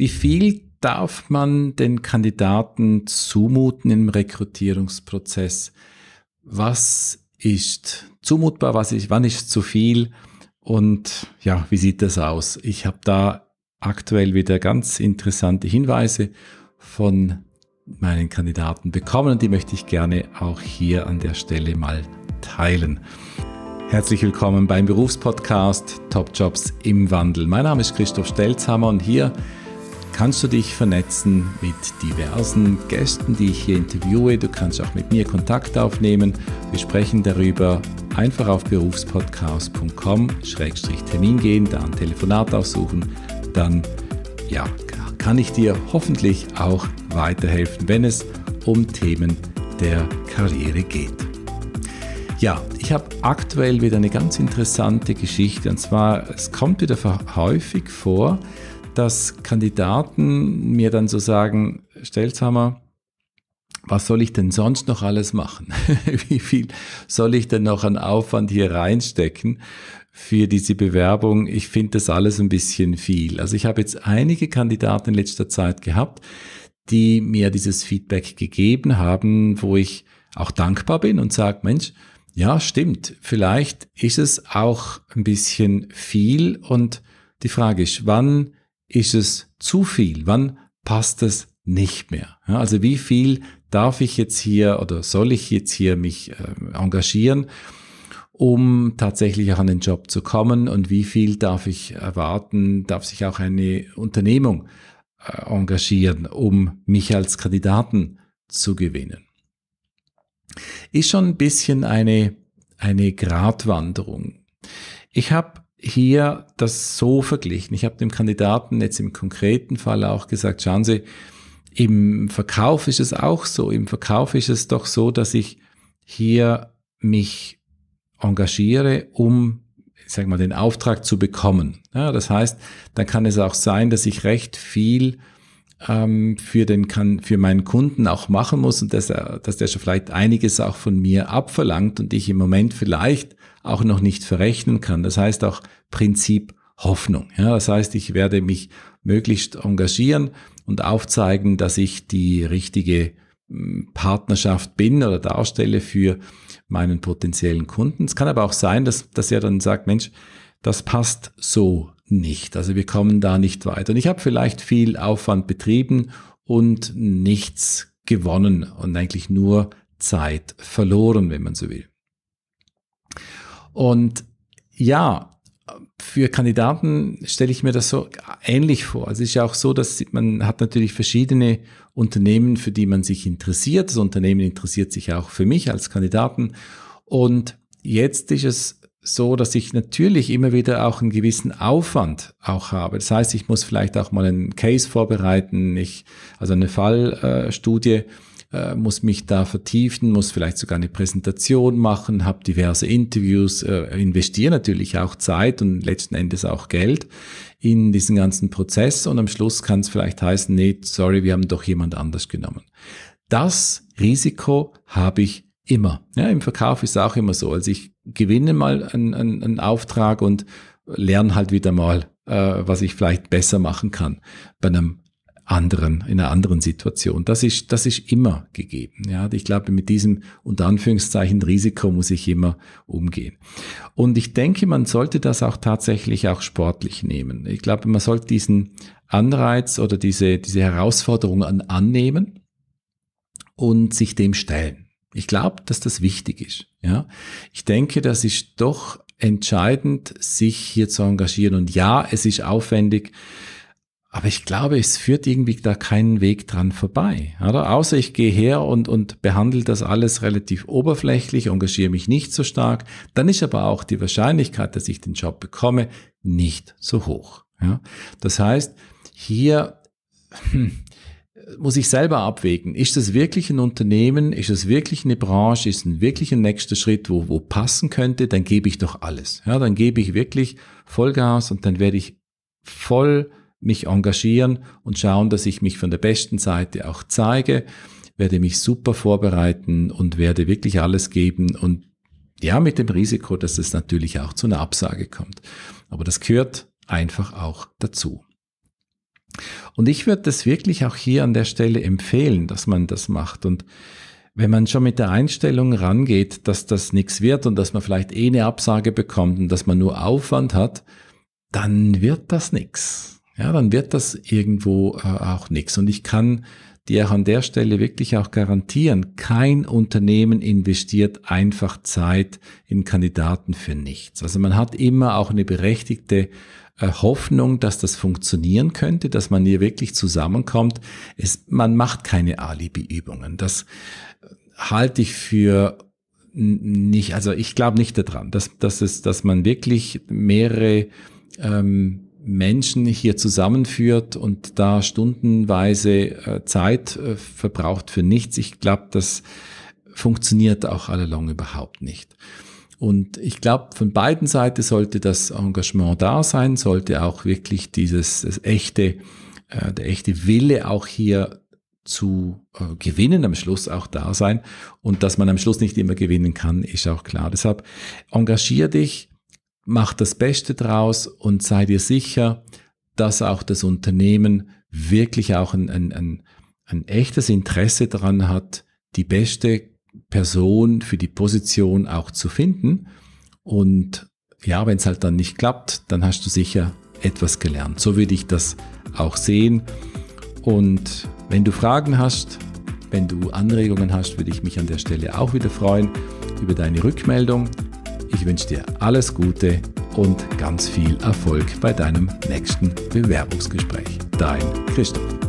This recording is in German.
Wie viel darf man den Kandidaten zumuten im Rekrutierungsprozess? Was ist zumutbar, was ist, wann ist zu viel und ja, wie sieht das aus? Ich habe da aktuell wieder ganz interessante Hinweise von meinen Kandidaten bekommen und die möchte ich gerne auch hier an der Stelle mal teilen. Herzlich willkommen beim Berufspodcast Top Jobs im Wandel. Mein Name ist Christoph Stelzhammer und hier kannst du dich vernetzen mit diversen Gästen, die ich hier interviewe. Du kannst auch mit mir Kontakt aufnehmen. Wir sprechen darüber. Einfach auf berufspodcast.com-termin gehen, da ein Telefonat aussuchen. Dann ja, kann ich dir hoffentlich auch weiterhelfen, wenn es um Themen der Karriere geht. Ja, ich habe aktuell wieder eine ganz interessante Geschichte und zwar, es kommt wieder häufig vor, dass Kandidaten mir dann so sagen, Stelzhammer, was soll ich denn sonst noch alles machen? Wie viel soll ich denn noch an Aufwand hier reinstecken für diese Bewerbung? Ich finde das alles ein bisschen viel. Also ich habe jetzt einige Kandidaten in letzter Zeit gehabt, die mir dieses Feedback gegeben haben, wo ich auch dankbar bin und sage, Mensch, ja, stimmt, vielleicht ist es auch ein bisschen viel und die Frage ist, wann ist es zu viel? Wann passt es nicht mehr? Ja, also wie viel darf ich jetzt hier oder soll ich jetzt hier mich äh, engagieren, um tatsächlich auch an den Job zu kommen? Und wie viel darf ich erwarten? Darf sich auch eine Unternehmung äh, engagieren, um mich als Kandidaten zu gewinnen? Ist schon ein bisschen eine, eine Gratwanderung. Ich habe hier das so verglichen. Ich habe dem Kandidaten jetzt im konkreten Fall auch gesagt, schauen Sie, im Verkauf ist es auch so. Im Verkauf ist es doch so, dass ich hier mich engagiere, um ich sag mal, den Auftrag zu bekommen. Ja, das heißt, dann kann es auch sein, dass ich recht viel ähm, für, den, kann, für meinen Kunden auch machen muss und dass, er, dass der schon vielleicht einiges auch von mir abverlangt und ich im Moment vielleicht auch noch nicht verrechnen kann. Das heißt auch Prinzip Hoffnung. Ja, das heißt, ich werde mich möglichst engagieren und aufzeigen, dass ich die richtige hm, Partnerschaft bin oder darstelle für meinen potenziellen Kunden. Es kann aber auch sein, dass, dass er dann sagt, Mensch, das passt so nicht. Also wir kommen da nicht weiter. Und ich habe vielleicht viel Aufwand betrieben und nichts gewonnen und eigentlich nur Zeit verloren, wenn man so will. Und ja, für Kandidaten stelle ich mir das so ähnlich vor. Also es ist ja auch so, dass man hat natürlich verschiedene Unternehmen, für die man sich interessiert. Das Unternehmen interessiert sich auch für mich als Kandidaten. Und jetzt ist es so, dass ich natürlich immer wieder auch einen gewissen Aufwand auch habe. Das heißt, ich muss vielleicht auch mal einen Case vorbereiten, ich, also eine Fallstudie, äh, äh, muss mich da vertiefen, muss vielleicht sogar eine Präsentation machen, habe diverse Interviews, äh, investiere natürlich auch Zeit und letzten Endes auch Geld in diesen ganzen Prozess und am Schluss kann es vielleicht heißen, nee, sorry, wir haben doch jemand anders genommen. Das Risiko habe ich Immer. Ja, im Verkauf ist es auch immer so. Also ich gewinne mal einen, einen, einen Auftrag und lerne halt wieder mal, äh, was ich vielleicht besser machen kann bei einem anderen, in einer anderen Situation. Das ist, das ist immer gegeben. Ja, ich glaube, mit diesem unter Anführungszeichen Risiko muss ich immer umgehen. Und ich denke, man sollte das auch tatsächlich auch sportlich nehmen. Ich glaube, man sollte diesen Anreiz oder diese, diese Herausforderung an, annehmen und sich dem stellen. Ich glaube, dass das wichtig ist. Ja? Ich denke, das ist doch entscheidend, sich hier zu engagieren. Und ja, es ist aufwendig, aber ich glaube, es führt irgendwie da keinen Weg dran vorbei. Oder? Außer ich gehe her und, und behandle das alles relativ oberflächlich, engagiere mich nicht so stark, dann ist aber auch die Wahrscheinlichkeit, dass ich den Job bekomme, nicht so hoch. Ja? Das heißt, hier hm, muss ich selber abwägen. Ist das wirklich ein Unternehmen? Ist das wirklich eine Branche? Ist es wirklich ein nächster Schritt, wo, wo passen könnte? Dann gebe ich doch alles. Ja, dann gebe ich wirklich Vollgas und dann werde ich voll mich engagieren und schauen, dass ich mich von der besten Seite auch zeige, werde mich super vorbereiten und werde wirklich alles geben und ja, mit dem Risiko, dass es natürlich auch zu einer Absage kommt. Aber das gehört einfach auch dazu. Und ich würde das wirklich auch hier an der Stelle empfehlen, dass man das macht. Und wenn man schon mit der Einstellung rangeht, dass das nichts wird und dass man vielleicht eh eine Absage bekommt und dass man nur Aufwand hat, dann wird das nichts. Ja, dann wird das irgendwo äh, auch nichts. Und ich kann die auch an der Stelle wirklich auch garantieren, kein Unternehmen investiert einfach Zeit in Kandidaten für nichts. Also man hat immer auch eine berechtigte äh, Hoffnung, dass das funktionieren könnte, dass man hier wirklich zusammenkommt. Es, man macht keine Alibi-Übungen. Das äh, halte ich für nicht, also ich glaube nicht daran, dass, dass, es, dass man wirklich mehrere ähm, Menschen hier zusammenführt und da stundenweise äh, Zeit äh, verbraucht für nichts. Ich glaube, das funktioniert auch allalong überhaupt nicht. Und ich glaube, von beiden Seiten sollte das Engagement da sein, sollte auch wirklich dieses das echte, äh, der echte Wille auch hier zu äh, gewinnen am Schluss auch da sein. Und dass man am Schluss nicht immer gewinnen kann, ist auch klar. Deshalb engagier dich, mach das Beste draus und sei dir sicher, dass auch das Unternehmen wirklich auch ein, ein, ein, ein echtes Interesse daran hat, die beste Person für die Position auch zu finden. Und ja, wenn es halt dann nicht klappt, dann hast du sicher etwas gelernt. So würde ich das auch sehen. Und wenn du Fragen hast, wenn du Anregungen hast, würde ich mich an der Stelle auch wieder freuen über deine Rückmeldung. Ich wünsche dir alles Gute und ganz viel Erfolg bei deinem nächsten Bewerbungsgespräch. Dein Christoph.